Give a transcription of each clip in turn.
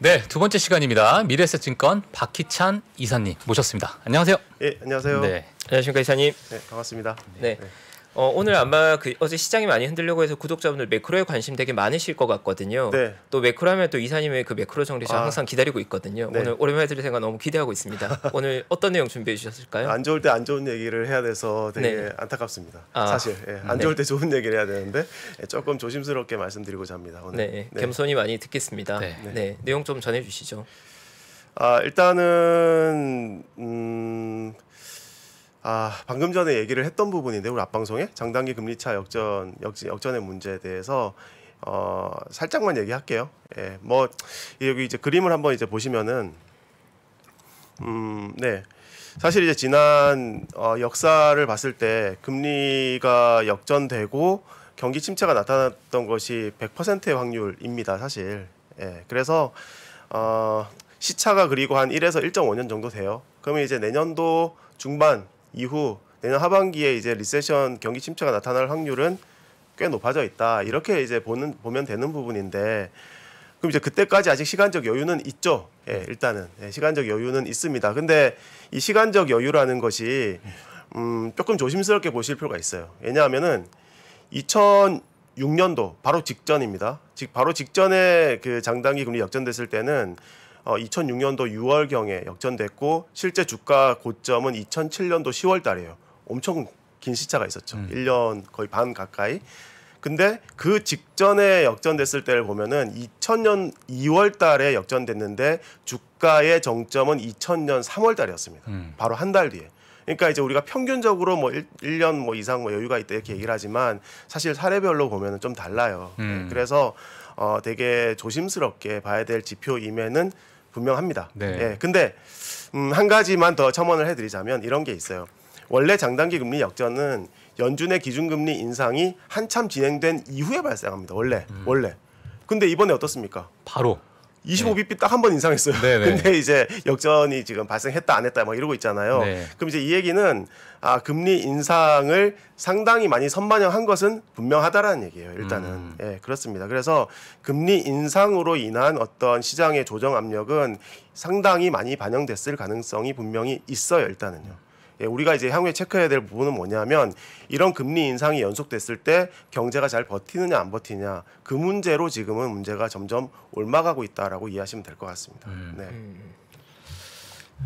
네, 두 번째 시간입니다. 미래에셋증권 박희찬 이사님 모셨습니다. 안녕하세요. 예, 안녕하세요. 네. 안녕하십니까 이사님. 네, 반갑습니다. 네. 네. 어, 오늘 아마 그 어제 시장이 많이 흔들려고 해서 구독자분들 매크로에 관심 되게 많으실 것 같거든요. 네. 또 매크로 하면 또 이사님의 그 매크로 정리 저 아. 항상 기다리고 있거든요. 네. 오늘 오랜만에 들을 생각 너무 기대하고 있습니다. 오늘 어떤 내용 준비해 주셨을까요? 안 좋을 때 안 좋은 얘기를 해야 돼서 되게 네. 안타깝습니다. 아. 사실 예, 안 네. 좋을 때 좋은 얘기를 해야 되는데 예, 조금 조심스럽게 말씀드리고자 합니다. 오늘 네, 네. 겸손히 많이 듣겠습니다. 네. 네 내용 좀 전해 주시죠. 아, 일단은 음... 아, 방금 전에 얘기를 했던 부분인데 우리 앞방송에 장단기 금리차 역전 역전 의 문제에 대해서 어, 살짝만 얘기할게요. 예. 뭐 여기 이제 그림을 한번 이제 보시면은 음, 네. 사실 이제 지난 어, 역사를 봤을 때 금리가 역전되고 경기 침체가 나타났던 것이 100%의 확률입니다, 사실. 예. 그래서 어, 시차가 그리고 한 1에서 1.5년 정도 돼요. 그러면 이제 내년도 중반 이후 내년 하반기에 이제 리세션 경기 침체가 나타날 확률은 꽤 높아져 있다. 이렇게 이제 보는 보면 되는 부분인데 그럼 이제 그때까지 아직 시간적 여유는 있죠. 예, 네. 일단은 예, 시간적 여유는 있습니다. 근데 이 시간적 여유라는 것이 음, 조금 조심스럽게 보실 필요가 있어요. 왜냐하면은 2006년도 바로 직전입니다. 즉 바로 직전에 그 장단기 금리 역전됐을 때는 어, 2006년도 6월경에 역전됐고 실제 주가 고점은 2007년도 10월달이에요. 엄청 긴 시차가 있었죠. 음. 1년 거의 반 가까이. 근데 그 직전에 역전됐을 때를 보면은 2000년 2월 달에 역전됐는데 주가의 정점은 2000년 3월 달이었습니다. 음. 바로 한 달 뒤에. 그러니까 이제 우리가 평균적으로 뭐 1, 1년 뭐 이상 뭐 여유가 있다 이렇게 얘기를 하지만 사실 사례별로 보면은 좀 달라요. 네, 음. 네. 그래서 어 되게 조심스럽게 봐야 될 지표임에는 분명합니다. 네. 예, 근데 음, 한 가지만 더 첨언을 해드리자면 이런 게 있어요. 원래 장단기 금리 역전은 연준의 기준금리 인상이 한참 진행된 이후에 발생합니다. 원래 음. 원래. 근데 이번에 어떻습니까? 바로 25bp 딱 한 번 인상했어요. 네네. 네. 근데 이제 역전이 지금 발생했다 안 했다 막 뭐 이러고 있잖아요. 네. 그럼 이제 이 얘기는 아 금리 인상을 상당히 많이 선반영한 것은 분명하다라는 얘기예요. 일단은 음. 예 그렇습니다. 그래서 금리 인상으로 인한 어떤 시장의 조정 압력은 상당히 많이 반영됐을 가능성이 분명히 있어요. 일단은요. 예, 우리가 이제 향후에 체크해야 될 부분은 뭐냐면 이런 금리 인상이 연속됐을 때 경제가 잘 버티느냐 안 버티냐 그 문제로 지금은 문제가 점점 옮아가고 있다라고 이해하시면 될 것 같습니다. 음. 네. 음.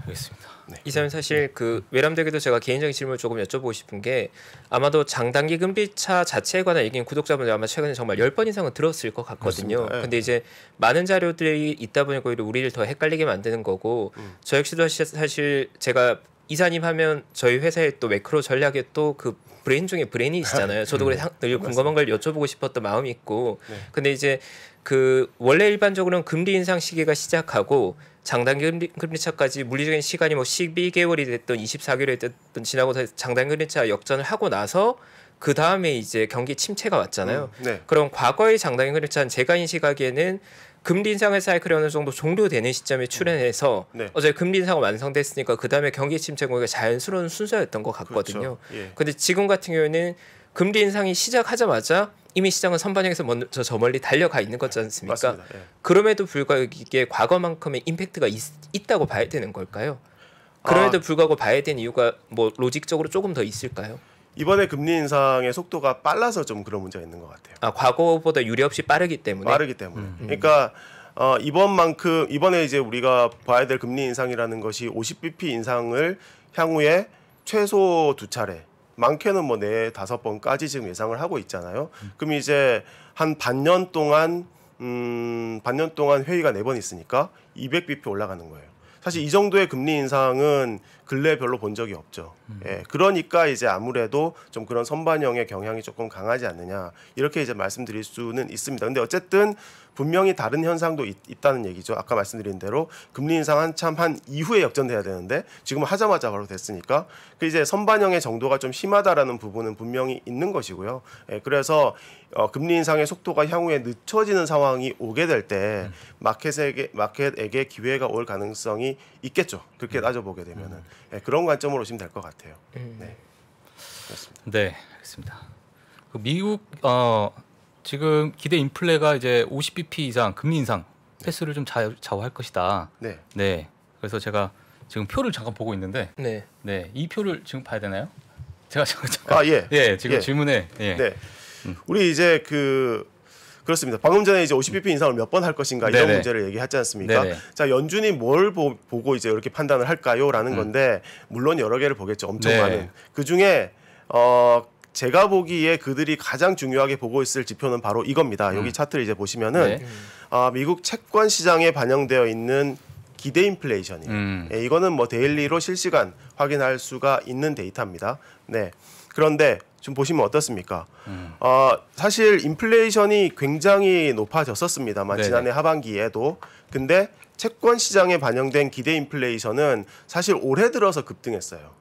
알겠습니다. 네. 이사님 사실 그 외람되게도 제가 개인적인 질문을 조금 여쭤보고 싶은 게 아마도 장단기 금리차 자체에 관한 얘기는 구독자분들 아마 최근에 정말 열 번 이상은 들었을 것 같거든요. 네. 근데 이제 많은 자료들이 있다 보니까 오히려 우리를 더 헷갈리게 만드는 거고 음. 저 역시도 사실 제가 이사님 하면 저희 회사의 또 매크로 전략의 또그 브레인 중에 브레인이시잖아요. 저도 그래 늘 궁금한 걸 여쭤보고 싶었던 마음이 있고, 네. 근데 이제 그 원래 일반적으로는 금리 인상 시기가 시작하고 장단기 금리, 금리 차까지 물리적인 시간이 뭐 12개월이 됐던 24개월이 됐던 지나고 서 장단기 금리 차 역전을 하고 나서 그 다음에 이제 경기 침체가 왔잖아요. 음, 네. 그럼 과거의 장단기 금리 차는 제가 인식하기에는 금리 인상의 사이클이 어느 정도 종료되는 시점에 출연해서 음. 네. 어제 금리 인상 완성됐으니까 그 다음에 경기 침체공이 자연스러운 순서였던 것 같거든요. 그렇 예. 데 지금 같은 경우에는 금리 인상이 시작하자마자 이미 시장은 선반영에서 먼저 저 멀리 달려가 있는 거지 않습니까? 예. 그럼에도 불구하고 이게 과거만큼의 임팩트가 있, 다고 봐야 되는 걸까요? 아. 그럼에도 아. 불구하고 봐야 되는 이유가 뭐 로직적으로 조금 더 있을까요? 이번에 금리 인상의 속도가 빨라서 좀 그런 문제가 있는 것 같아요. 아 과거보다 유례없이 빠르기 때문에. 빠르기 때문에. 음. 그러니까 어, 이번만큼 이번에 이제 우리가 봐야 될 금리 인상이라는 것이 50bp 인상을 향후에 최소 두 차례, 많게는 뭐네 다섯 번까지 지금 예상을 하고 있잖아요. 음. 그럼 이제 한 반년 동안 음, 반년 동안 회의가 네 번 있으니까 200bp 올라가는 거예요. 사실 이 정도의 금리 인상은 근래 별로 본 적이 없죠. 음. 예, 그러니까 이제 아무래도 좀 그런 선반영의 경향이 조금 강하지 않느냐 이렇게 이제 말씀드릴 수는 있습니다. 근데 어쨌든 분명히 다른 현상도 있, 다는 얘기죠. 아까 말씀드린 대로 금리 인상 한참 한 이후에 역전돼야 되는데 지금 하자마자 바로 됐으니까 그 이제 선반영의 정도가 좀 심하다라는 부분은 분명히 있는 것이고요. 예, 그래서 어, 금리 인상의 속도가 향후에 늦춰지는 상황이 오게 될때 음. 마켓에게 마켓에게 기회가 올 가능성이 있겠죠. 그렇게 음. 따져보게 되면은. 음. 네, 그런 관점으로 보시면 될 것 같아요. 음. 네, 그렇습니다. 네, 알겠습니다. 그 미국 어, 지금 기대 인플레가 이제 50bp 이상 금리 인상 패스를 네. 좀 자, 좌우할 것이다. 네. 네. 그래서 제가 지금 표를 잠깐 보고 있는데, 네, 네, 이 표를 지금 봐야 되나요? 제가 잠깐 아 예, 예, 지금 예. 질문에 예. 네. 음. 우리 이제 그 그렇습니다. 방금 전에 이제 50bp 인상을 몇 번 할 것인가 이런 문제를 얘기하지 않습니까? 네네. 자 연준이 뭘 보, 고 이제 이렇게 판단을 할까요?라는 음. 건데 물론 여러 개를 보겠죠. 엄청 네. 많은 그 중에 어 제가 보기에 그들이 가장 중요하게 보고 있을 지표는 바로 이겁니다. 여기 음. 차트를 이제 보시면은 네. 어, 미국 채권 시장에 반영되어 있는 기대 인플레이션이에요. 음. 예, 이거는 뭐 데일리로 실시간 확인할 수가 있는 데이터입니다. 네. 그런데 지금 보시면 어떻습니까? 음. 어, 사실 인플레이션이 굉장히 높아졌었습니다만 네네. 지난해 하반기에도 근데 채권 시장에 반영된 기대 인플레이션은 사실 올해 들어서 급등했어요.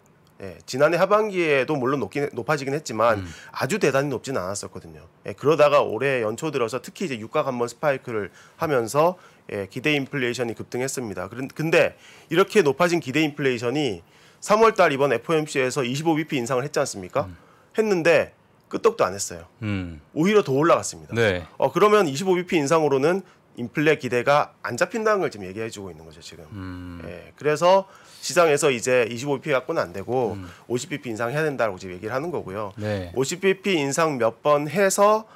예, 지난해 하반기에도 물론 높긴, 높아지긴 했지만 음. 아주 대단히 높진 않았었거든요. 예, 그러다가 올해 연초 들어서 특히 이제 유가 간번 스파이크를 하면서 예, 기대 인플레이션이 급등했습니다. 그런데 이렇게 높아진 기대 인플레이션이 3월 달 이번 FOMC에서 25bp 인상을 했지 않습니까? 음. 했는데 끄떡도 안 했어요. 음. 오히려 더 올라갔습니다. 네. 어, 그러면 25bp 인상으로는 인플레 기대가 안 잡힌다는 걸 지금 얘기해주고 있는 거죠 지금. 음. 예, 그래서 시장에서 이제 25bp 갖고는 안 되고 음. 50bp 인상해야 된다고 지금 얘기를 하는 거고요. 네. 50bp 인상 몇 번 해서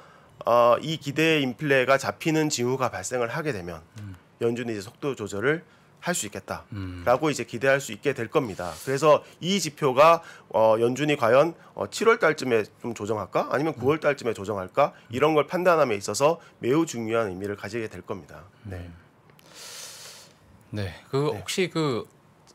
어, 이 기대 의 인플레가 잡히는 징후가 발생을 하게 되면 음. 연준이 이제 속도 조절을 할수 있겠다라고 음. 이제 기대할 수 있게 될 겁니다. 그래서 이 지표가 어, 연준이 과연 어, 7월 달쯤에 좀 조정할까 아니면 9월 음. 달쯤에 조정할까 이런 걸 판단함에 있어서 매우 중요한 의미를 가지게 될 겁니다. 음. 네. 네. 그 네. 혹시 그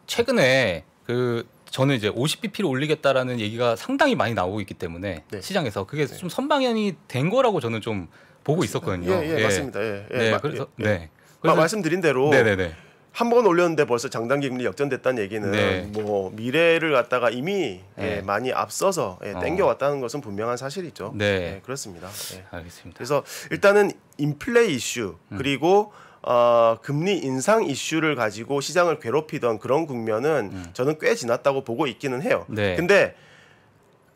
최근에 그 저는 이제 50bp를 올리겠다라는 얘기가 상당히 많이 나오고 있기 때문에 네. 시장에서 그게 네. 좀선방향이된 거라고 저는 좀 보고 있었거든요. 예, 예, 예. 맞습니다. 예, 예. 네, 마, 그래서 예, 예. 네. 그래서, 마, 말씀드린 대로 네네네. 한번 올렸는데 벌써 장단기 금리 역전됐다는 얘기는 네. 뭐 미래를 갖다가 이미 예, 네. 예, 많이 앞서서 예, 어. 땡겨왔다는 것은 분명한 사실이죠. 네, 예, 그렇습니다. 예. 알겠습니다. 그래서 일단은 인플레 이슈 음. 그리고 어, 금리 인상 이슈를 가지고 시장을 괴롭히던 그런 국면은 음. 저는 꽤 지났다고 보고 있기는 해요. 네. 근데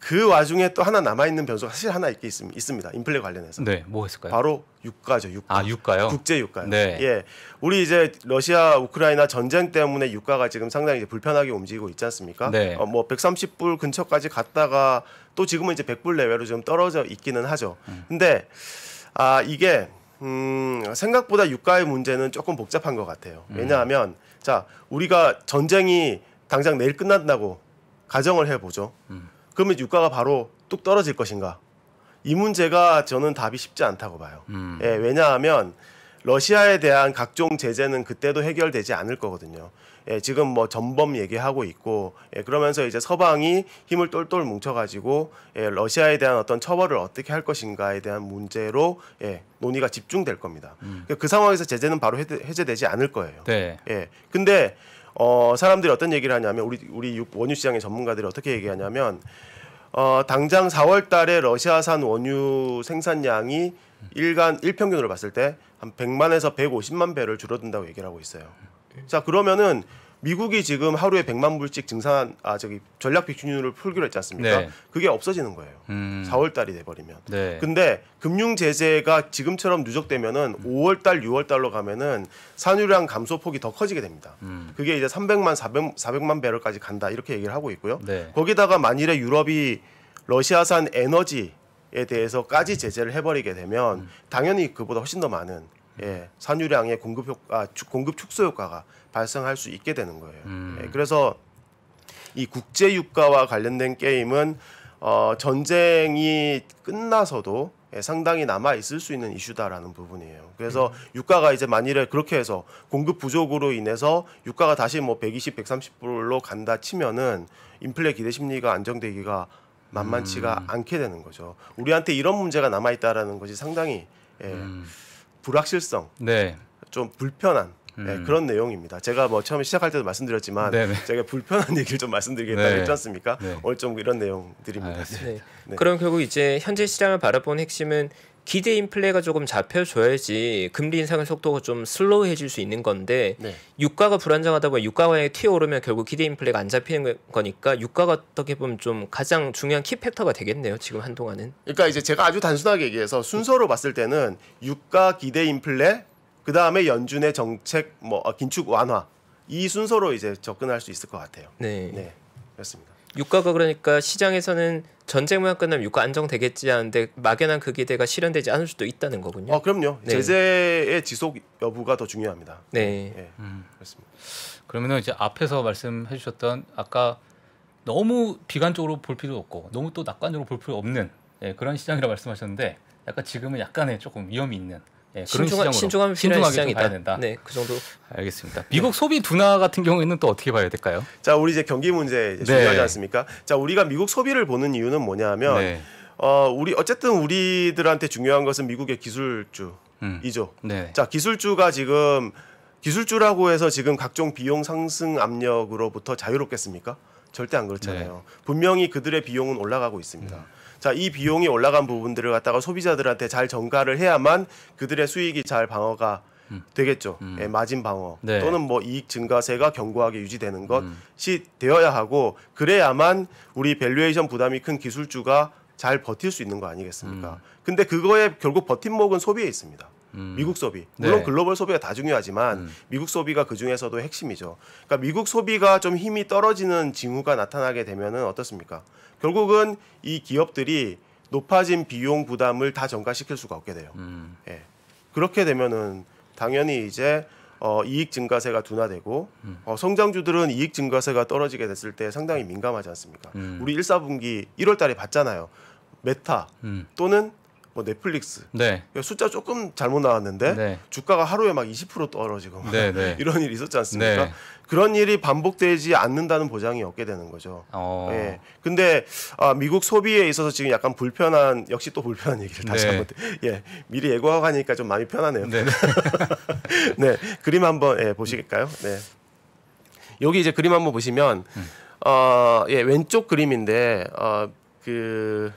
그 와중에 또 하나 남아 있는 변수가 사실 하나 있게 있습, 있습니다. 인플레 관련해서. 네, 뭐였을까요? 바로 유가죠. 유가. 아, 유가요? 국제 유가요. 네. 예, 우리 이제 러시아 우크라이나 전쟁 때문에 유가가 지금 상당히 이제 불편하게 움직이고 있지 않습니까? 네. 어, 뭐 130불 근처까지 갔다가 또 지금은 이제 100불 내외로 좀 떨어져 있기는 하죠. 음. 근데 아 이게 음, 생각보다 유가의 문제는 조금 복잡한 것 같아요. 음. 왜냐하면 음. 자 우리가 전쟁이 당장 내일 끝난다고 가정을 해보죠. 음. 그러면 유가가 바로 뚝 떨어질 것인가? 이 문제가 저는 답이 쉽지 않다고 봐요. 음. 예, 왜냐하면 러시아에 대한 각종 제재는 그때도 해결되지 않을 거거든요. 예, 지금 뭐 전범 얘기하고 있고 예, 그러면서 이제 서방이 힘을 똘똘 뭉쳐가지고 예, 러시아에 대한 어떤 처벌을 어떻게 할 것인가에 대한 문제로 예, 논의가 집중될 겁니다. 음. 그 상황에서 제재는 바로 해제, 되지 않을 거예요. 네. 예, 근데 어, 사람들이 어떤 얘기를 하냐면 우리 우리 원유 시장의 전문가들이 어떻게 얘기하냐면 어, 당장 4월 달에 러시아산 원유 생산량이 일간 일평균으로 봤을 때 한 100만에서 150만 배를 줄어든다고 얘기를 하고 있어요. 자, 그러면은 미국이 지금 하루에 100만 불씩 증산 아 저기 전략 비준율을 풀기로 했지 않습니까? 네. 그게 없어지는 거예요. 음. 4월 달이 돼 버리면. 네. 근데 금융 제재가 지금처럼 누적되면은 음. 5월 달, 6월 달로 가면은 산유량 감소폭이 더 커지게 됩니다. 음. 그게 이제 300만 400, 400만 배럴까지 간다. 이렇게 얘기를 하고 있고요. 네. 거기다가 만일에 유럽이 러시아산 에너지에 대해서까지 제재를 해 버리게 되면 음. 당연히 그보다 훨씬 더 많은 음. 예, 산유량의 공급 효과, 아, 공급 축소 효과가 발생할 수 있게 되는 거예요. 음. 네, 그래서 이 국제 유가와 관련된 게임은 어, 전쟁이 끝나서도 예, 상당히 남아 있을 수 있는 이슈다라는 부분이에요. 그래서 음. 유가가 이제 만일에 그렇게 해서 공급 부족으로 인해서 유가가 다시 뭐 120, 130불로 간다 치면은 인플레 기대 심리가 안정되기가 만만치가 음. 않게 되는 거죠. 우리한테 이런 문제가 남아 있다라는 것이 상당히 예, 음. 불확실성, 네. 좀 불편한 예, 음. 네, 그런 내용입니다. 제가 뭐 처음에 시작할 때도 말씀드렸지만 네네. 네. 제가 불편한 얘기를 좀 말씀드리겠다 네. 했지 않습니까? 네. 오늘 좀 이런 내용들입니다. 아, 네. 네. 그럼 결국 이제 현재 시장을 바라본 핵심은 기대 인플레가 조금 잡혀줘야지 금리 인상의 속도가 좀 슬로우해질 수 있는 건데 네. 유가가 불안정하다 보면 유가가 튀어오르면 결국 기대 인플레가 안 잡히는 거니까 유가가 어떻게 보면 좀 가장 중요한 키팩터가 되겠네요 지금 한동안은 그러니까 이제 제가 아주 단순하게 얘기해서 순서로 봤을 때는 유가 기대 인플레 그 다음에 연준의 정책 뭐 어, 긴축 완화 이 순서로 이제 접근할 수 있을 것 같아요. 네, 네 그렇습니다. 유가가 그러니까 시장에서는 전쟁만 끝나면 유가 안정되겠지 하는데 막연한 그 기대가 실현되지 않을 수도 있다는 거군요. 아 그럼요. 네. 제재의 지속 여부가 더 중요합니다. 네, 네. 음. 그렇습니다. 그러면 이제 앞에서 말씀해주셨던 아까 너무 비관적으로 볼 필요 없고 너무 또 낙관적으로 볼 필요 없는 예, 그런 시장이라고 말씀하셨는데 약간 지금은 약간의 조금 위험이 있는 네, 그런 신중하, 로 신중하게 봐야 된다. 네, 그 정도. 알겠습니다. 미국 네. 소비 둔화 같은 경우에는 또 어떻게 봐야 될까요? 자, 우리 이제 경기 문제 이제 네. 중요하지 않습니까? 자, 우리가 미국 소비를 보는 이유는 뭐냐면 네. 어, 우리 어쨌든 우리들한테 중요한 것은 미국의 기술주이죠. 음. 네. 자, 기술주가 지금 기술주라고 해서 지금 각종 비용 상승 압력으로부터 자유롭겠습니까? 절대 안 그렇잖아요. 네. 분명히 그들의 비용은 올라가고 있습니다. 음. 자, 이 비용이 올라간 부분들을 갖다가 소비자들한테 잘 전가를 해야만 그들의 수익이 잘 방어가 음. 되겠죠. 음. 예, 마진 방어 네. 또는 뭐 이익 증가세가 견고하게 유지되는 음. 것이 되어야 하고 그래야만 우리 밸류에이션 부담이 큰 기술주가 잘 버틸 수 있는 거 아니겠습니까? 음. 근데 그거에 결국 버팀목은 소비에 있습니다. 음. 미국 소비 물론 네. 글로벌 소비가 다 중요하지만 음. 미국 소비가 그 중에서도 핵심이죠. 그러니까 미국 소비가 좀 힘이 떨어지는 징후가 나타나게 되면은 어떻습니까? 결국은 이 기업들이 높아진 비용 부담을 다 전가시킬 수가 없게 돼요. 음. 예. 그렇게 되면은 당연히 이제 어, 이익 증가세가 둔화되고 음. 어, 성장주들은 이익 증가세가 떨어지게 됐을 때 상당히 민감하지 않습니까? 음. 우리 1, 4분기 1월 달에 봤잖아요. 메타 음. 또는 뭐 넷플릭스 네. 숫자 조금 잘못 나왔는데 네. 주가가 하루에 막 20% 떨어지고 막 네, 네. 이런 일이 있었지 않습니까? 네. 그런 일이 반복되지 않는다는 보장이 없게 되는 거죠. 어. 예. 근데 아, 미국 소비에 있어서 지금 약간 불편한 역시 또 불편한 얘기를 다시 네. 한번 예 미리 예고하고 하니까 좀많이 편하네요. 네 그림 한번 예, 보시겠까요? 네 여기 이제 그림 한번 보시면 음. 어예 왼쪽 그림인데 어그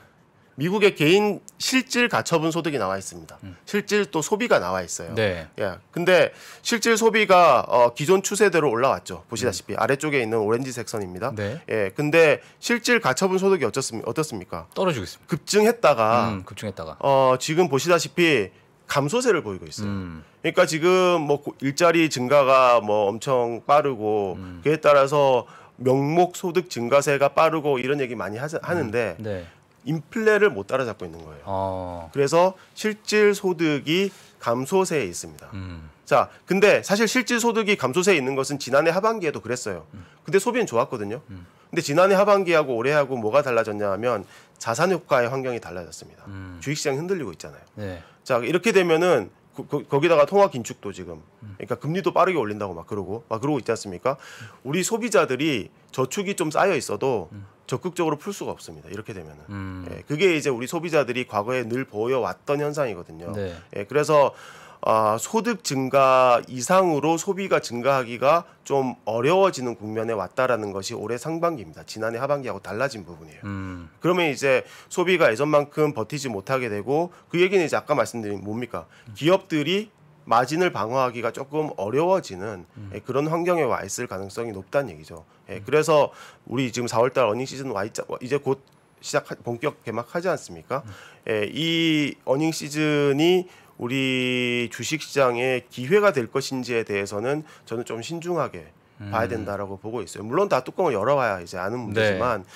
미국의 개인 실질 가처분 소득이 나와 있습니다. 음. 실질 또 소비가 나와 있어요. 네. 예. 근데 실질 소비가 어, 기존 추세대로 올라왔죠. 보시다시피 음. 아래쪽에 있는 오렌지색 선입니다. 네. 예. 근데 실질 가처분 소득이 어떻습니까? 어떻습니까? 떨어지고 있습니다. 급증했다가 음, 급증했다가 어, 지금 보시다시피 감소세를 보이고 있어요. 음. 그러니까 지금 뭐 일자리 증가가 뭐 엄청 빠르고 음. 그에 따라서 명목 소득 증가세가 빠르고 이런 얘기 많이 하, 하 는데 음. 네. 인플레를 못 따라잡고 있는 거예요. 어. 그래서 실질 소득이 감소세에 있습니다. 음. 자, 근데 사실 실질 소득이 감소세에 있는 것은 지난해 하반기에도 그랬어요. 음. 근데 소비는 좋았거든요. 음. 근데 지난해 하반기하고 올해하고 뭐가 달라졌냐 하면 자산 효과의 환경이 달라졌습니다. 음. 주식시장이 흔들리고 있잖아요. 네. 자, 이렇게 되면은 그, 그, 거기다가 통화 긴축도 지금 그러니까 금리도 빠르게 올린다고 막 그러고 막 그러고 있지 않습니까? 우리 소비자들이 저축이 좀 쌓여 있어도 적극적으로 풀 수가 없습니다. 이렇게 되면은 음. 예, 그게 이제 우리 소비자들이 과거에 늘 보여왔던 현상이거든요. 네. 예, 그래서 아, 소득 증가 이상으로 소비가 증가하기가 좀 어려워지는 국면에 왔다라는 것이 올해 상반기입니다. 지난해 하반기하고 달라진 부분이에요. 음. 그러면 이제 소비가 예전만큼 버티지 못하게 되고 그 얘기는 이제 아까 말씀드린 뭡니까? 음. 기업들이 마진을 방어하기가 조금 어려워지는 음. 예, 그런 환경에 와 있을 가능성이 높다는 얘기죠. 예, 음. 그래서 우리 지금 4월달 어닝 시즌 와 있자 이제 곧 시작 본격 개막하지 않습니까? 음. 예, 이 어닝 시즌이 우리 주식시장의 기회가 될 것인지에 대해서는 저는 좀 신중하게 음. 봐야 된다라고 보고 있어요. 물론 다 뚜껑을 열어봐야 이제 아는 네. 문제지만 네.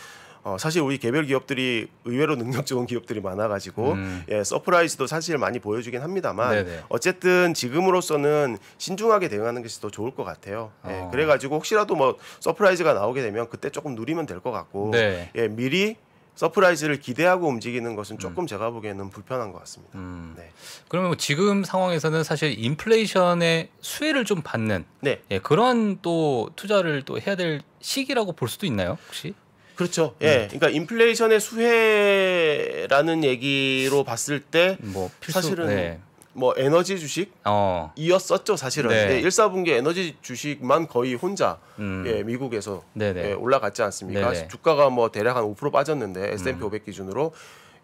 어, 사실 우리 개별 기업들이 의외로 능력 좋은 기업들이 많아가지고 음. 예, 서프라이즈도 사실 많이 보여주긴 합니다만 네네. 네. 어쨌든 지금으로서는 신중하게 대응하는 것이 더 좋을 것 같아요. 예, 어. 예, 그래가지고 혹시라도 뭐 서프라이즈가 나오게 되면 그때 조금 누리면 될 것 같고 네. 예, 미리 서프라이즈를 기대하고 움직이는 것은 음. 조금 음. 제가 보기에는 불편한 것 같습니다. 음. 네. 그러면 뭐 지금 상황에서는 사실 인플레이션의 수혜를 좀 받는 네. 예, 그런 또 투자를 또 해야 될 시기라고 볼 수도 있나요 혹시? 그렇죠. 네. 예. 네. 그러니까 인플레이션의 수혜라는 얘기로 봤을 때뭐 사실은 네. 뭐 에너지 주식 어. 이었었죠 사실은 네. 예, 1사분기 에너지 주식만 거의 혼자 음. 예, 미국에서 네, 네. 예, 올라갔지 않습니까? 네네. 네. 주가가 뭐 대략 한 5% 빠졌는데 S&P 음. 500 기준으로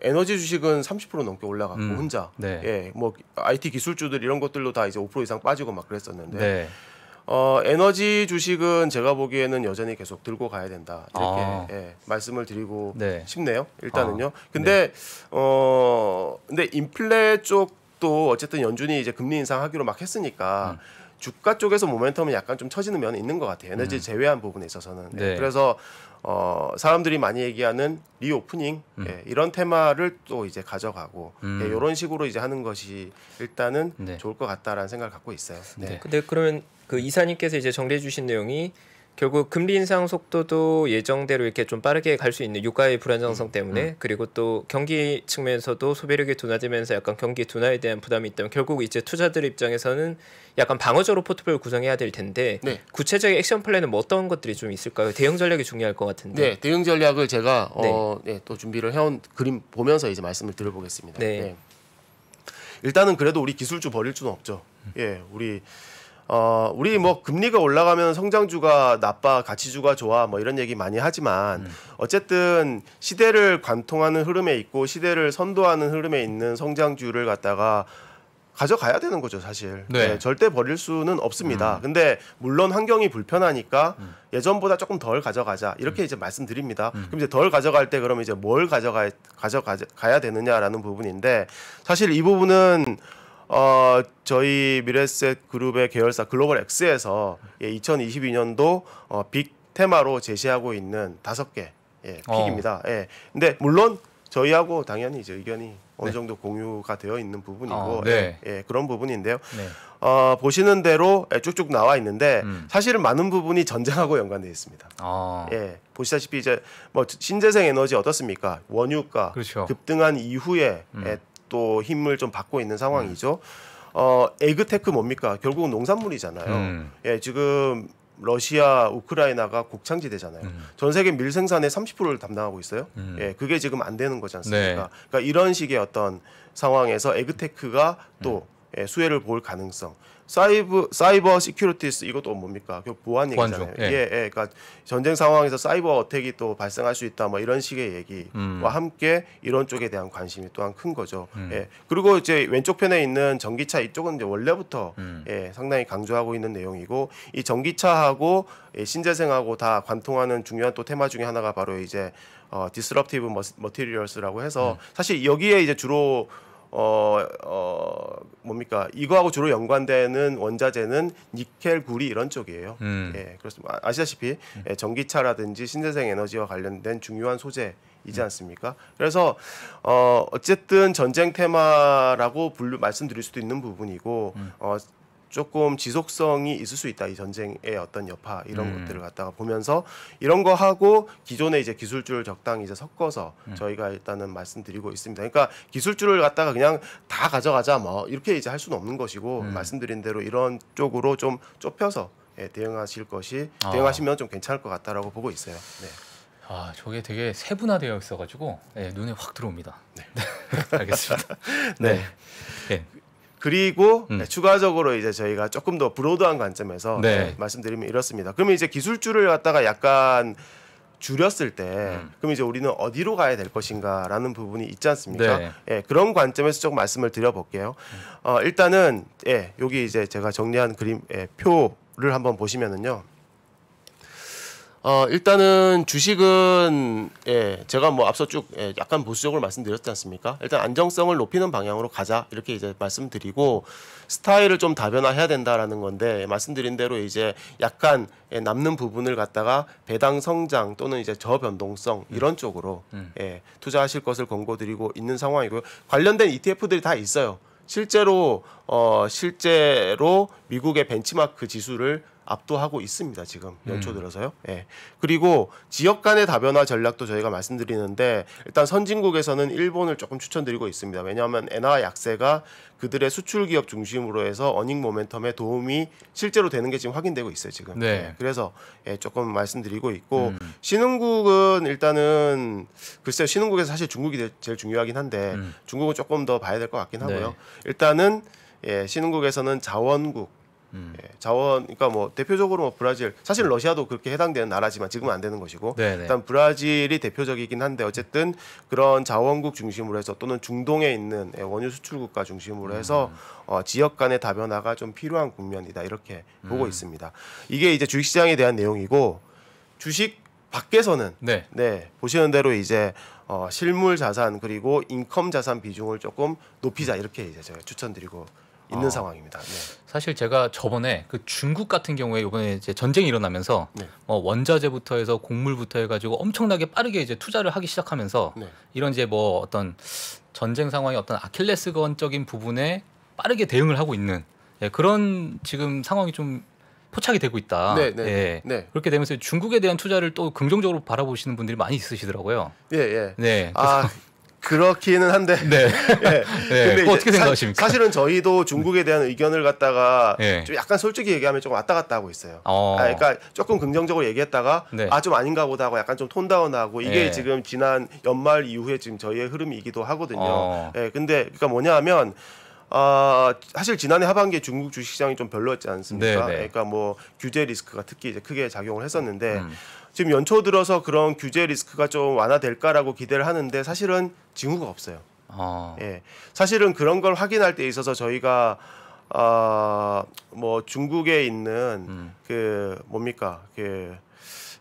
에너지 주식은 30% 넘게 올라갔고 음. 혼자 네. 예, 뭐 IT 기술주들 이런 것들도다 이제 5% 이상 빠지고 막 그랬었는데 네. 어, 에너지 주식은 제가 보기에는 여전히 계속 들고 가야 된다 이렇게 아. 예, 말씀을 드리고 네. 싶네요. 일단은요. 아. 근데 네. 어 근데 인플레 쪽또 어쨌든 연준이 이제 금리 인상하기로 막 했으니까 음. 주가 쪽에서 모멘텀은 약간 좀 처지는 면이 있는 것 같아요. 에너지 음. 제외한 부분에 있어서는. 네. 네. 그래서 어, 사람들이 많이 얘기하는 리오프닝 음. 예, 이런 테마를 또 이제 가져가고 예, 음. 예, 이런 식으로 이제 하는 것이 일단은 네. 좋을 것 같다라는 생각을 갖고 있어요. 네. 네. 근데 그러면 그 이사님께서 이제 정리해 주신 내용이 결국 금리 인상 속도도 예정대로 이렇게 좀 빠르게 갈 수 있는 유가의 불안정성 음. 때문에 음. 그리고 또 경기 측면에서도 소비력이 둔화되면서 약간 경기 둔화에 대한 부담이 있다면 결국 이제 투자들 입장에서는 약간 방어적으로 포트폴리오를 구성해야 될 텐데 네. 구체적인 액션 플랜은 뭐 어떤 것들이 좀 있을까요? 대응 전략이 중요할 것 같은데. 네, 대응 전략을 제가 어, 네. 어, 네, 또 준비를 해온 그림 보면서 이제 말씀을 드려보겠습니다. 네. 네. 일단은 그래도 우리 기술주 버릴 수는 없죠. 음. 예, 우리 어, 우리 뭐 금리가 올라가면 성장주가 나빠, 가치주가 좋아, 뭐 이런 얘기 많이 하지만 음. 어쨌든 시대를 관통하는 흐름에 있고 시대를 선도하는 흐름에 있는 성장주를 갖다가 가져가야 되는 거죠, 사실. 네. 네, 절대 버릴 수는 없습니다. 음. 근데 물론 환경이 불편하니까 음. 예전보다 조금 덜 가져가자 이렇게 음. 이제 말씀드립니다. 음. 그럼 이제 덜 가져갈 때그러면 이제 뭘 가져가 가져가야 되느냐라는 부분인데 사실 이 부분은 어, 저희 미래셋 그룹의 계열사 글로벌 X에서 예, 2022년도 어, 빅 테마로 제시하고 있는 다섯 개 예, 어. 픽입니다. 어. 예. 근데 물론 저희하고 당연히 이제 의견이 어느 네. 정도 공유가 되어 있는 부분이고 어, 네. 예, 예, 그런 부분인데요. 네. 어, 보시는 대로 예, 쭉쭉 나와 있는데 음. 사실은 많은 부분이 전쟁하고 연관되어 있습니다. 아. 예, 보시다시피 이제 뭐 신재생 에너지 어떻습니까? 원유가 그렇죠. 급등한 이후에 음. 예, 또 힘을 좀 받고 있는 상황이죠. 음. 어, 에그테크 뭡니까? 결국은 농산물이잖아요. 음. 예, 지금 러시아, 우크라이나가 곡창지대잖아요. 음. 전 세계 밀 생산의 30%를 담당하고 있어요. 음. 예, 그게 지금 안 되는 거지 않습니까? 네. 그러니까 이런 식의 어떤 상황에서 에그테크가 또 음. 예, 수혜를 볼 가능성. 사이버 사이버 시큐리티스 이것도 뭡니까? 그 보안 얘기잖아요. 예. 예, 예. 그러니까 전쟁 상황에서 사이버 어택이 또 발생할 수 있다 뭐 이런 식의 얘기와 음. 함께 이런 쪽에 대한 관심이 또한 큰 거죠. 음. 예. 그리고 이제 왼쪽 편에 있는 전기차 이쪽은 이제 원래부터 음. 예, 상당히 강조하고 있는 내용이고 이 전기차하고 예, 신재생하고 다 관통하는 중요한 또 테마 중에 하나가 바로 이제 어 디스럽티브 머티리얼스라고 해서 음. 사실 여기에 이제 주로 어, 어, 뭡니까 이거하고 주로 연관되는 원자재는 니켈, 구리 이런 쪽이에요. 음. 예, 그렇습니다. 아, 아시다시피 예, 전기차라든지 신재생 에너지와 관련된 중요한 소재. 이지 음. 않습니까? 그래서 어 어쨌든 전쟁 테마라고 분류 말씀드릴 수도 있는 부분이고 음. 어 조금 지속성이 있을 수 있다 이 전쟁의 어떤 여파 이런 음. 것들을 갖다가 보면서 이런 거 하고 기존의 이제 기술주를 적당히 이제 섞어서 음. 저희가 일단은 말씀드리고 있습니다. 그러니까 기술주를 갖다가 그냥 다 가져가자 뭐 이렇게 이제 할 수는 없는 것이고 음. 말씀드린 대로 이런 쪽으로 좀 좁혀서 예, 대응하실 것이 아. 대응하시면 좀 괜찮을 것 같다라고 보고 있어요. 네. 아, 저게 되게 세분화되어 있어가지고 네, 눈에 확 들어옵니다. 네. 알겠습니다. 네. 네. 예. 그리고 음. 네, 추가적으로 이제 저희가 조금 더 브로드한 관점에서 네. 말씀드리면 이렇습니다. 그러면 이제 기술주를 갖다가 약간 줄였을 때 음. 그럼 이제 우리는 어디로 가야 될 것인가라는 부분이 있지 않습니까? 네. 예, 그런 관점에서 조금 말씀을 드려볼게요. 어, 일단은 예, 여기 이제 제가 정리한 그림 예, 표를 한번 보시면은요. 어, 일단은 주식은 예, 제가 뭐 앞서 쭉 예, 약간 보수적으로 말씀드렸지 않습니까? 일단 안정성을 높이는 방향으로 가자 이렇게 이제 말씀드리고 스타일을 좀 다변화해야 된다라는 건데 말씀드린 대로 이제 약간 예, 남는 부분을 갖다가 배당 성장 또는 이제 저변동성 음. 이런 쪽으로 음. 예, 투자하실 것을 권고드리고 있는 상황이고요. 관련된 ETF들이 다 있어요. 실제로 어 실제로 미국의 벤치마크 지수를 압도하고 있습니다. 지금 음. 연초 들어서요. 음. 예. 그리고 지역 간의 다변화 전략도 저희가 말씀드리는데 일단 선진국에서는 일본을 조금 추천드리고 있습니다. 왜냐하면 엔화 약세가 그들의 수출 기업 중심으로 해서 어닝 모멘텀에 도움이 실제로 되는 게 지금 확인되고 있어요. 지금. 네. 예. 그래서 예, 조금 말씀드리고 있고 음. 신흥국은 일단은 글쎄요. 신흥국에서 사실 중국이 제일 중요하긴 한데 음. 중국은 조금 더 봐야 될 것 같긴 네. 하고요. 네. 일단은 예, 신흥국에서는 자원국 음. 예, 자원 그러니까 뭐 대표적으로 뭐 브라질 사실 러시아도 그렇게 해당되는 나라지만 지금은 안 되는 것이고 네네. 네. 일단 브라질이 대표적이긴 한데 어쨌든 그런 자원국 중심으로 해서 또는 중동에 있는 예, 원유 수출 국가 중심으로 해서 음. 어, 지역 간의 다변화가 좀 필요한 국면이다 이렇게 음. 보고 있습니다. 이게 이제 주식시장에 대한 내용이고 주식 밖에서는 네, 네 보시는 대로 이제 어, 실물 자산 그리고 인컴 자산 비중을 조금 높이자 이렇게 이제 제가 추천드리고. 있는 아, 상황입니다. 네. 사실 제가 저번에 그 중국 같은 경우에 이번에 이제 전쟁이 일어나면서 네. 뭐 원자재부터 해서 곡물부터 해가지고 엄청나게 빠르게 이제 투자를 하기 시작하면서 네. 이런 이제 뭐 어떤 전쟁 상황이 어떤 아킬레스건적인 부분에 빠르게 대응을 하고 있는 예, 그런 지금 상황이 좀 포착이 되고 있다. 네, 네, 예. 네. 그렇게 되면서 중국에 대한 투자를 또 긍정적으로 바라보시는 분들이 많이 있으시더라고요. 예, 예. 네. 아, 그렇기는 한데. 네. 네. 네. 근데 어떻게 생각하십니까? 사, 실은 저희도 중국에 대한 의견을 갖다가 네. 좀 약간 솔직히 얘기하면 조금 왔다 갔다 하고 있어요. 어. 아, 그러니까 조금 긍정적으로 얘기했다가 네. 아좀 아닌가 보다 하고 약간 좀 톤다운하고 이게 네. 지금 지난 연말 이후에 지금 저희의 흐름이기도 하거든요. 어. 네, 근데 그러니까 뭐냐 하면 아, 사실 지난해 하반기에 중국 주식시장이 좀 별로였지 않습니까? 네네. 네. 그러니까 뭐 규제 리스크가 특히 이제 크게 작용을 했었는데 음. 지금 연초 들어서 그런 규제 리스크가 좀 완화될까라고 기대를 하는데 사실은 징후가 없어요. 아. 예. 사실은 그런 걸 확인할 때 있어서 저희가 아뭐 중국에 있는 음. 그 뭡니까 그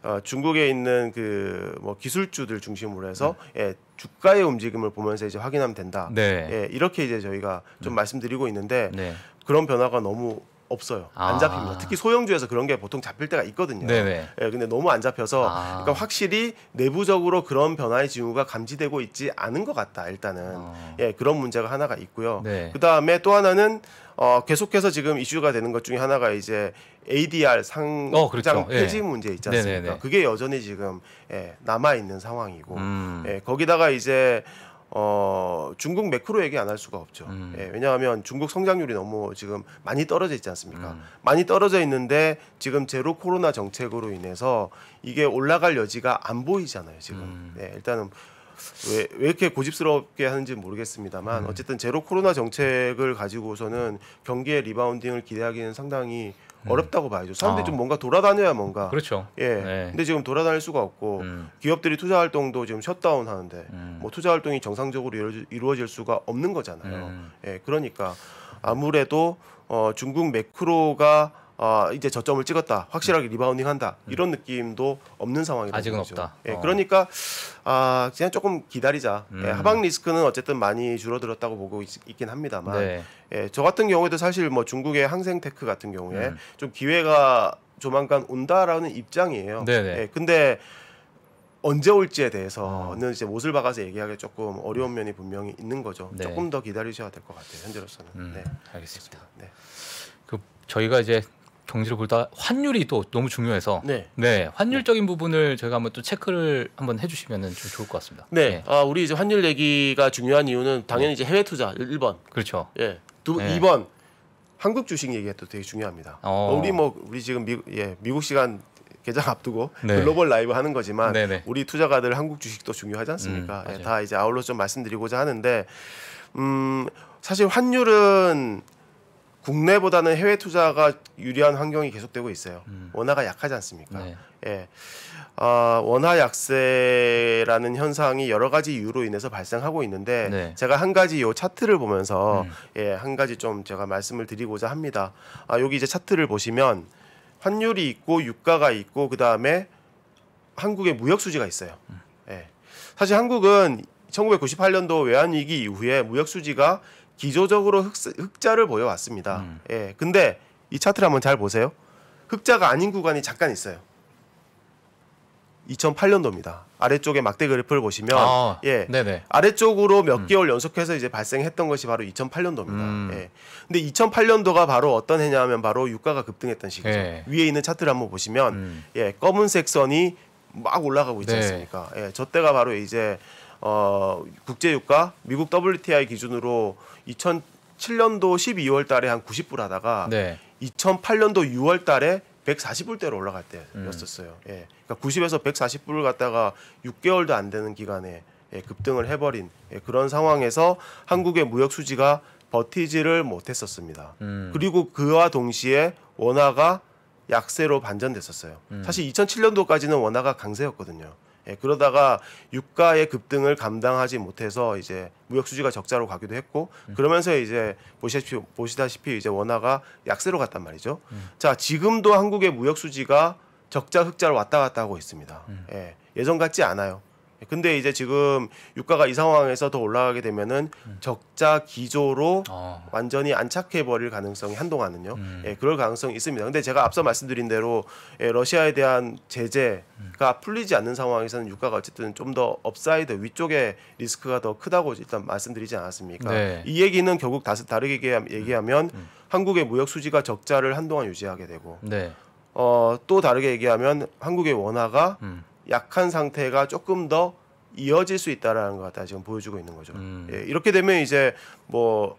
어, 중국에 있는 그 뭐 기술주들 중심으로 해서 네. 예, 주가의 움직임을 보면서 이제 확인하면 된다. 네. 예, 이렇게 이제 저희가 좀 네. 말씀드리고 있는데 네. 그런 변화가 너무 없어요. 아. 안 잡힙니다. 특히 소형주에서 그런 게 보통 잡힐 때가 있거든요. 네네. 예, 근데 너무 안 잡혀서 아. 그러니까 확실히 내부적으로 그런 변화의 징후가 감지되고 있지 않은 것 같다. 일단은 아. 예 그런 문제가 하나가 있고요. 네. 그 다음에 또 하나는 어, 계속해서 지금 이슈가 되는 것 중에 하나가 이제 ADR 상장 어, 그렇죠. 예. 폐지 예. 문제 있지 않습니까? 네네네. 그게 여전히 지금 예, 남아 있는 상황이고 음. 예, 거기다가 이제 어, 중국 매크로 얘기 안 할 수가 없죠. 음. 예, 왜냐하면 중국 성장률이 너무 지금 많이 떨어져 있지 않습니까? 음. 많이 떨어져 있는데 지금 제로 코로나 정책으로 인해서 이게 올라갈 여지가 안 보이잖아요. 지금 음. 예, 일단은 왜, 왜 이렇게 고집스럽게 하는지 모르겠습니다만 음. 어쨌든 제로 코로나 정책을 가지고서는 경기의 리바운딩을 기대하기는 상당히 음. 어렵다고 봐야죠. 사람들이 아. 좀 뭔가 돌아다녀야 뭔가. 그렇죠. 예. 네. 근데 지금 돌아다닐 수가 없고 음. 기업들이 투자 활동도 지금 셧다운 하는데 음. 뭐 투자 활동이 정상적으로 이루어질 수가 없는 거잖아요. 음. 예. 그러니까 아무래도 어 중국 매크로가 어, 이제 저점을 찍었다 확실하게 리바운딩한다 음. 이런 느낌도 없는 상황이라는 아직은 거죠. 없다. 예, 어. 그러니까 아 그냥 조금 기다리자. 예, 음. 예, 하방 리스크는 어쨌든 많이 줄어들었다고 보고 있, 긴 합니다만 네. 예, 저 같은 경우에도 사실 뭐 중국의 항생테크 같은 경우에 음. 좀 기회가 조만간 온다라는 입장이에요. 네네. 네. 예, 근데 언제 올지에 어. 대해서는 어. 이제 못을 박아서 얘기하기 조금 어려운 면이 분명히 있는 거죠. 네. 조금 더 기다리셔야 될 것 같아요. 현재로서는. 음, 네. 알겠습니다. 네. 그 저희가 이제 경기를 보다 환율이 또 너무 중요해서 네, 네, 네. 환율적인 네. 부분을 저희가 한번 또 체크를 한번 해주시면 좀 좋을 것 같습니다. 네, 네. 아 우리 이제 환율 얘기가 중요한 이유는 당연히 이제 해외 투자 1번 그렇죠. 예, 두 네. 2번 한국 주식 얘기가 또 되게 중요합니다. 어. 뭐 우리 뭐 우리 지금 미, 예, 미국 시간 개장 앞두고 네. 글로벌 라이브 하는 거지만 네네. 네. 우리 투자가들 한국 주식도 중요하지 않습니까? 음, 예, 다 이제 아울러 좀 말씀드리고자 하는데 음 사실 환율은 국내보다는 해외 투자가 유리한 환경이 계속되고 있어요. 음. 원화가 약하지 않습니까? 네. 예. 어, 원화 약세라는 현상이 여러 가지 이유로 인해서 발생하고 있는데 네. 제가 한 가지 요 차트를 보면서 음. 예, 한 가지 좀 제가 말씀을 드리고자 합니다. 아, 여기 이제 차트를 보시면 환율이 있고 유가가 있고 그다음에 한국의 무역 수지가 있어요. 음. 예. 사실 한국은 1998년도 외환위기 이후에 무역 수지가 기조적으로 흑, 자를 보여왔습니다. 음. 예. 근데 이 차트를 한번 잘 보세요. 흑자가 아닌 구간이 잠깐 있어요. 2008년도입니다. 아래쪽에 막대 그래프를 보시면 아, 예. 네네. 아래쪽으로 몇 음. 개월 연속해서 이제 발생했던 것이 바로 2008년도입니다. 음. 예. 근데 2008년도가 바로 어떤 해냐면 바로 유가가 급등했던 시기죠. 예. 위에 있는 차트를 한번 보시면 음. 예, 검은색 선이 막 올라가고 있지 네. 않습니까? 예, 저 때가 바로 이제 어, 국제유가 미국 WTI 기준으로 2007년도 12월 달에 한 90불 하다가 네. 2008년도 6월 달에 140불대로 올라갈 때였었어요. 음. 예. 그러니까 90에서 140불을 갔다가 6개월도 안 되는 기간에 예, 급등을 해버린 예, 그런 상황에서 한국의 무역 수지가 버티지를 못했었습니다. 음. 그리고 그와 동시에 원화가 약세로 반전됐었어요. 음. 사실 2007년도까지는 원화가 강세였거든요. 예, 그러다가 유가의 급등을 감당하지 못해서 이제 무역 수지가 적자로 가기도 했고 음. 그러면서 이제 보시다시피, 보시다시피 이제 원화가 약세로 갔단 말이죠. 음. 자 지금도 한국의 무역 수지가 적자 흑자를 왔다 갔다 하고 있습니다. 음. 예, 예전 같지 않아요. 근데 이제 지금 유가가 이 상황에서 더 올라가게 되면은 음. 적자 기조로 어. 완전히 안착해 버릴 가능성이 한동안은요. 음. 예, 그럴 가능성이 있습니다. 근데 제가 앞서 말씀드린 대로 예, 러시아에 대한 제재가 음. 풀리지 않는 상황에서는 유가가 어쨌든 좀 더 업사이드 위쪽에 리스크가 더 크다고 일단 말씀드리지 않았습니까? 네. 이 얘기는 결국 다스, 다르게 음. 얘기하면 음. 한국의 무역 수지가 적자를 한동안 유지하게 되고 네. 어, 또 다르게 얘기하면 한국의 원화가 음. 약한 상태가 조금 더 이어질 수 있다라는 것 같다 지금 보여주고 있는 거죠. 음. 예, 이렇게 되면 이제 뭐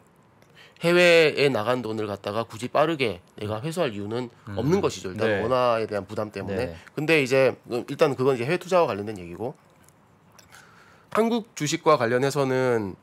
해외에 나간 돈을 갖다가 굳이 빠르게 내가 회수할 이유는 음. 없는 것이죠. 일단 네. 원화에 대한 부담 때문에. 네. 근데 이제 일단 그건 이제 해외 투자와 관련된 얘기고 한국 주식과 관련해서는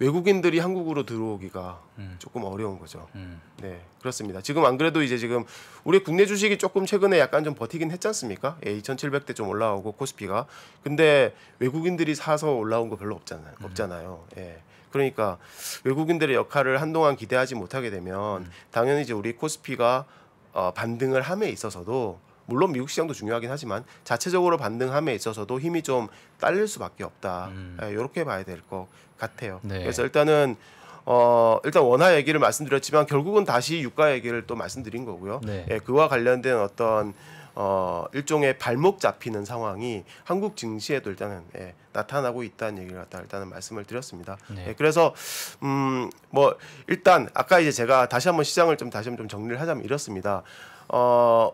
외국인들이 한국으로 들어오기가 음. 조금 어려운 거죠. 음. 네, 그렇습니다. 지금 안 그래도 이제 지금 우리 국내 주식이 조금 최근에 약간 좀 버티긴 했지 않습니까? 예, 2,700대 좀 올라오고 코스피가. 근데 외국인들이 사서 올라온 거 별로 없잖아요. 음. 없잖아요. 예. 그러니까 외국인들의 역할을 한동안 기대하지 못하게 되면 음. 당연히 이제 우리 코스피가 어, 반등을 함에 있어서도 물론 미국 시장도 중요하긴 하지만 자체적으로 반등함에 있어서도 힘이 좀 딸릴 수밖에 없다. 음. 예, 이렇게 봐야 될 것 같아요. 네. 그래서 일단은 어, 일단 원화 얘기를 말씀드렸지만 결국은 다시 유가 얘기를 또 말씀드린 거고요. 네. 예, 그와 관련된 어떤 어, 일종의 발목 잡히는 상황이 한국 증시에도 일단은 예, 나타나고 있다는 얘기를 갖다 일단은 말씀을 드렸습니다. 네. 예, 그래서 음, 뭐 일단 아까 이제 제가 다시 한번 시장을 좀 다시 한번 좀 정리를 하자면 이렇습니다. 어,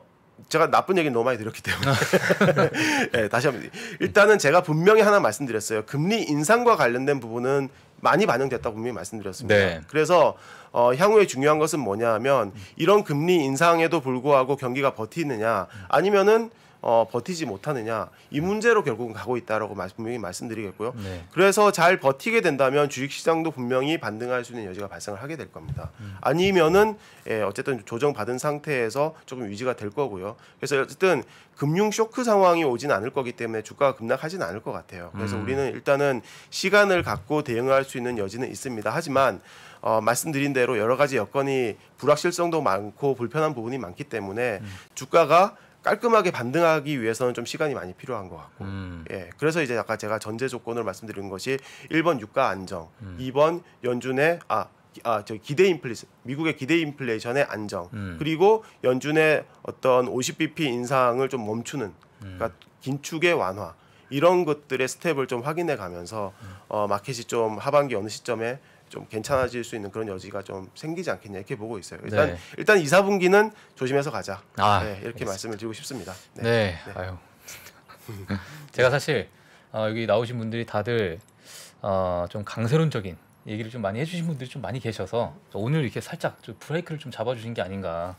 제가 나쁜 얘기는 너무 많이 드렸기 때문에 네, 다시 한번 일단은 제가 분명히 하나 말씀드렸어요. 금리 인상과 관련된 부분은 많이 반영됐다고 분명히 말씀드렸습니다. 네. 그래서 어, 향후에 중요한 것은 뭐냐 하면 이런 금리 인상에도 불구하고 경기가 버티느냐 아니면은 어, 버티지 못하느냐 이 문제로 결국은 가고 있다라고 말, 분명히 말씀드리겠고요. 네. 그래서 잘 버티게 된다면 주식시장도 분명히 반등할 수 있는 여지가 발생을 하게 될 겁니다. 음. 아니면은 예, 어쨌든 조정 받은 상태에서 조금 위지가될 거고요. 그래서 어쨌든 금융 쇼크 상황이 오진 않을 거기 때문에 주가가 급락하진 않을 것 같아요. 그래서 음. 우리는 일단은 시간을 갖고 대응할 수 있는 여지는 있습니다. 하지만 어, 말씀드린 대로 여러 가지 여건이 불확실성도 많고 불편한 부분이 많기 때문에 음. 주가가 깔끔하게 반등하기 위해서는 좀 시간이 많이 필요한 것 같고 음. 예 그래서 이제 아까 제가 전제 조건을 말씀드린 것이 1번 유가 안정, 음. 2번 연준의 아 아, 저 기대 인플레이션, 미국의 기대 인플레이션의 안정, 음. 그리고 연준의 어떤 50bp 인상을 좀 멈추는, 그니까 음. 긴축의 완화 이런 것들의 스텝을 좀 확인해 가면서 음. 어, 마켓이 좀 하반기 어느 시점에 좀 괜찮아질 수 있는 그런 여지가 좀 생기지 않겠냐 이렇게 보고 있어요. 일단 네. 일단 2, 4분기는 조심해서 가자. 아, 네, 이렇게 알겠습니다. 말씀을 드리고 싶습니다. 네. 네. 네. 아유. 제가 사실 어, 여기 나오신 분들이 다들 어, 좀 강세론적인 얘기를 좀 많이 해주신 분들이 좀 많이 계셔서 오늘 이렇게 살짝 좀 브레이크를 좀 잡아주신 게 아닌가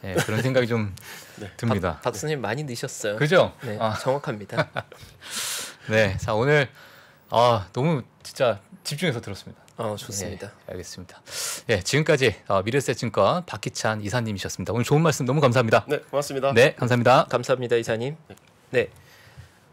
네, 그런 생각이 좀 네. 듭니다. 박, 수님 많이 늦셨어요 그죠? 네, 아. 정확합니다. 네, 자 오늘 아 너무 진짜 집중해서 들었습니다. 어, 좋습니다. 네, 알겠습니다. 예, 네, 지금까지 어, 미래세증권 박기찬 이사님이셨습니다. 오늘 좋은 말씀 너무 감사합니다. 네, 고맙습니다. 네, 감사합니다. 감사합니다, 이사님. 네.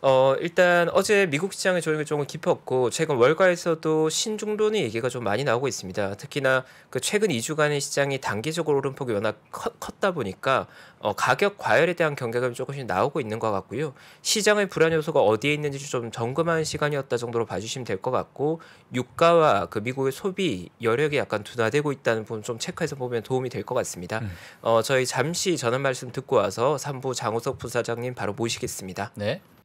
어, 일단 어제 미국 시장의 조정이 조금 깊었고 최근 월가에서도 신중론의 얘기가 좀 많이 나오고 있습니다. 특히나 그 최근 2주간의 시장이 단기적으로 오름폭이 워낙 컸다 보니까 어, 가격 과열에 대한 경계감이 조금씩 나오고 있는 것 같고요. 시장의 불안 요소가 어디에 있는지 좀 점검하는 시간이었다 정도로 봐주시면 될 것 같고 유가와 그 미국의 소비 여력이 약간 둔화되고 있다는 부분 좀 체크해서 보면 도움이 될 것 같습니다. 음. 어, 저희 잠시 전한 말씀 듣고 와서 삼부 장호석 부사장님 바로 모시겠습니다. 네.